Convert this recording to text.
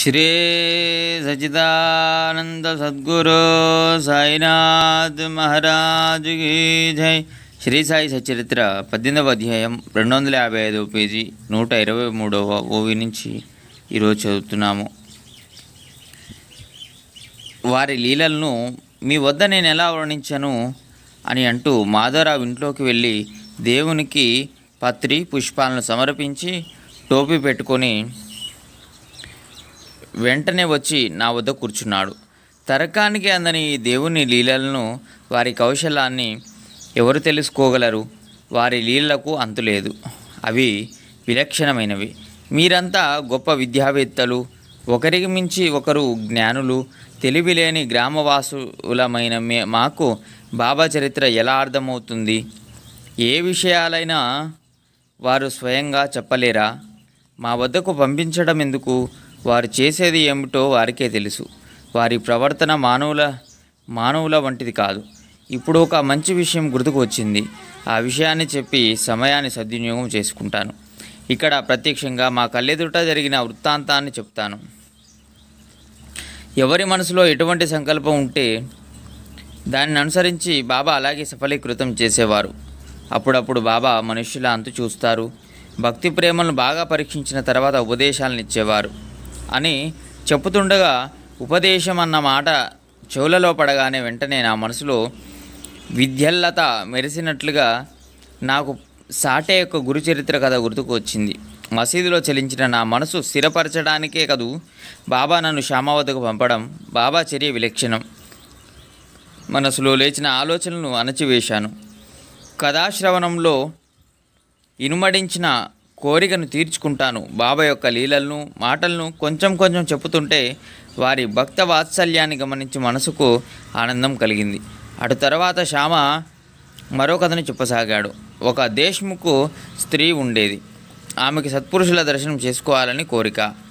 శ్రీ సచిదానంద సద్గురు సాయినాథ్ మహారాజ్ की శ్రీ సాయి సచరిత్ర పద్దెనిమిదవ అధ్యాయం రెండు వందల యాభై ఐదవ పేజీ నూట ఇరవై మూడవ ఓవి నుంచి ఈరోజు చదువుతున్నాము వారి లీలలను మీ వద్ద నేను ఎలా వర్ణించను అని అంటూ మాధవరావు ఇంట్లోకి వెళ్ళి దేవునికి పత్రి పుష్పాలను సమర్పించి టోపీ పెట్టుకొని వెంటనే వచ్చి నా వద్ద కూర్చున్నాడు తరకానికి అందని ఈ దేవుని లీలలను వారి కౌశలాన్ని ఎవరు తెలుసుకోగలరు వారి లీలలకు అంతులేదు అవి విలక్షణమైనవి మీరంతా గొప్ప విద్యావేత్తలు ఒకరికి మించి ఒకరు జ్ఞానులు తెలివిలేని గ్రామవాసులమైన మే మాకు బాబా చరిత్ర ఎలా అర్థమవుతుంది ఏ విషయాలైనా వారు స్వయంగా చెప్పలేరా మా వద్దకు పంపించడం ఎందుకు వారు చేసేది ఏమిటో వారికే తెలుసు వారి ప్రవర్తన మానవుల మానవుల వంటిది కాదు ఇప్పుడు ఒక మంచి విషయం గుర్తుకు వచ్చింది ఆ విషయాన్ని చెప్పి సమయాన్ని సద్వినియోగం చేసుకుంటాను ఇక్కడ ప్రత్యక్షంగా మా కళ్ళెదుట జరిగిన వృత్తాంతాన్ని చెప్తాను ఎవరి మనసులో ఎటువంటి సంకల్పం ఉంటే దానిని అనుసరించి బాబా అలాగే సఫలీకృతం చేసేవారు అప్పుడప్పుడు బాబా మనుష్యుల అంతు చూస్తారు భక్తి ప్రేమలను బాగా పరీక్షించిన తర్వాత ఉపదేశాలను ఇచ్చేవారు అని చెప్పుతుండగా ఉపదేశం అన్న మాట చెవులలో పడగానే వెంటనే నా మనసులో విద్యల్లత మెరిసినట్లుగా నాకు సాటే యొక్క గురుచరిత్ర కథ గుర్తుకు వచ్చింది మసీదులో చెలించిన నా మనసు స్థిరపరచడానికే కదూ బాబా నన్ను శ్యామావతకు పంపడం బాబా చర్య విలక్షణం మనసులో లేచిన ఆలోచనలను అణచివేశాను కథాశ్రవణంలో ఇనుమడించిన కోరికను తీర్చుకుంటాను బాబా యొక్క లీలలను మాటలను కొంచెం కొంచెం చెప్పుతుంటే వారి భక్త వాత్సల్యాన్ని గమనించి మనసుకు ఆనందం కలిగింది అటు తర్వాత శ్యామ మరో కథను చెప్పసాగాడు ఒక దేశ్ముఖ్ స్త్రీ ఉండేది ఆమెకి సత్పురుషుల దర్శనం చేసుకోవాలని కోరిక